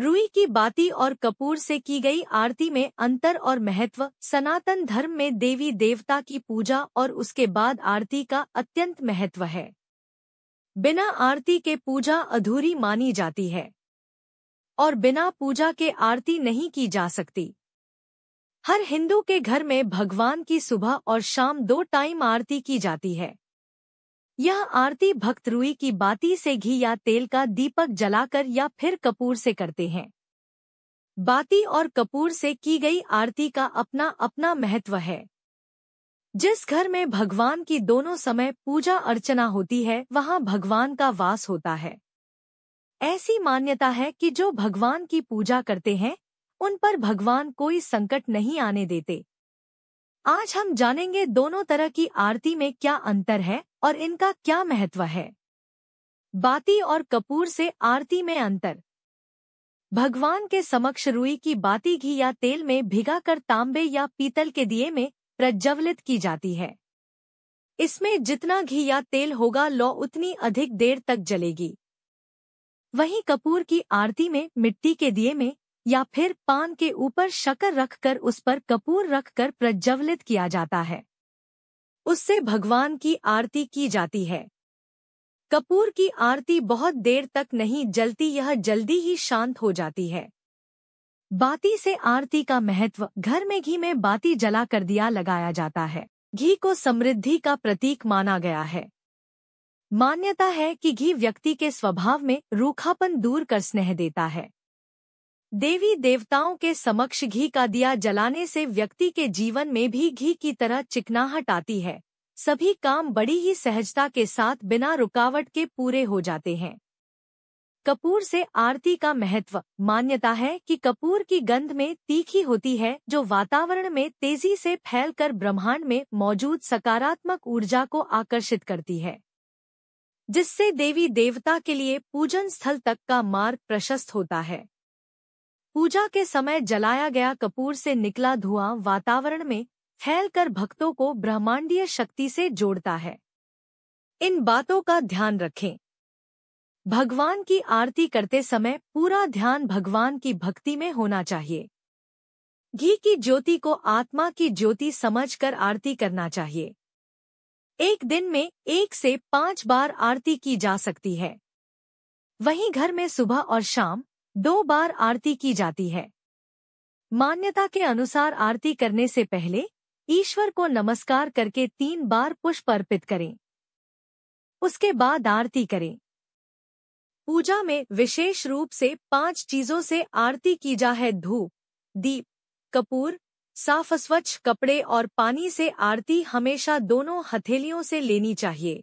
रूई की बाती और कपूर से की गई आरती में अंतर और महत्व सनातन धर्म में देवी देवता की पूजा और उसके बाद आरती का अत्यंत महत्व है बिना आरती के पूजा अधूरी मानी जाती है और बिना पूजा के आरती नहीं की जा सकती हर हिंदू के घर में भगवान की सुबह और शाम दो टाइम आरती की जाती है यह आरती भक्त रुई की बाती से घी या तेल का दीपक जलाकर या फिर कपूर से करते हैं बाती और कपूर से की गई आरती का अपना अपना महत्व है जिस घर में भगवान की दोनों समय पूजा अर्चना होती है वहां भगवान का वास होता है ऐसी मान्यता है कि जो भगवान की पूजा करते हैं उन पर भगवान कोई संकट नहीं आने देते आज हम जानेंगे दोनों तरह की आरती में क्या अंतर है और इनका क्या महत्व है बाती और कपूर से आरती में अंतर भगवान के समक्ष रुई की बाती घी या तेल में भिगाकर तांबे या पीतल के दिए में प्रज्वलित की जाती है इसमें जितना घी या तेल होगा लौ उतनी अधिक देर तक जलेगी वहीं कपूर की आरती में मिट्टी के दिए में या फिर पान के ऊपर शकर रखकर उस पर कपूर रखकर प्रज्वलित किया जाता है उससे भगवान की आरती की जाती है कपूर की आरती बहुत देर तक नहीं जलती यह जल्दी ही शांत हो जाती है बाती से आरती का महत्व घर में घी में बाती जला कर दिया लगाया जाता है घी को समृद्धि का प्रतीक माना गया है मान्यता है कि घी व्यक्ति के स्वभाव में रूखापन दूर कर स्नेह देता है देवी देवताओं के समक्ष घी का दिया जलाने से व्यक्ति के जीवन में भी घी की तरह चिकनाहट आती है सभी काम बड़ी ही सहजता के साथ बिना रुकावट के पूरे हो जाते हैं कपूर से आरती का महत्व मान्यता है कि कपूर की गंध में तीखी होती है जो वातावरण में तेजी से फैलकर ब्रह्मांड में मौजूद सकारात्मक ऊर्जा को आकर्षित करती है जिससे देवी देवता के लिए पूजन स्थल तक का मार्ग प्रशस्त होता है पूजा के समय जलाया गया कपूर से निकला धुआं वातावरण में फैल कर भक्तों को ब्रह्मांडीय शक्ति से जोड़ता है इन बातों का ध्यान रखें भगवान की आरती करते समय पूरा ध्यान भगवान की भक्ति में होना चाहिए घी की ज्योति को आत्मा की ज्योति समझकर आरती करना चाहिए एक दिन में एक से पांच बार आरती की जा सकती है वहीं घर में सुबह और शाम दो बार आरती की जाती है मान्यता के अनुसार आरती करने से पहले ईश्वर को नमस्कार करके तीन बार पुष्प अर्पित करें उसके बाद आरती करें पूजा में विशेष रूप से पांच चीजों से आरती की जा है धूप दीप कपूर साफ स्वच्छ कपड़े और पानी से आरती हमेशा दोनों हथेलियों से लेनी चाहिए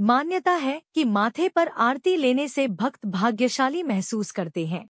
मान्यता है कि माथे पर आरती लेने से भक्त भाग्यशाली महसूस करते हैं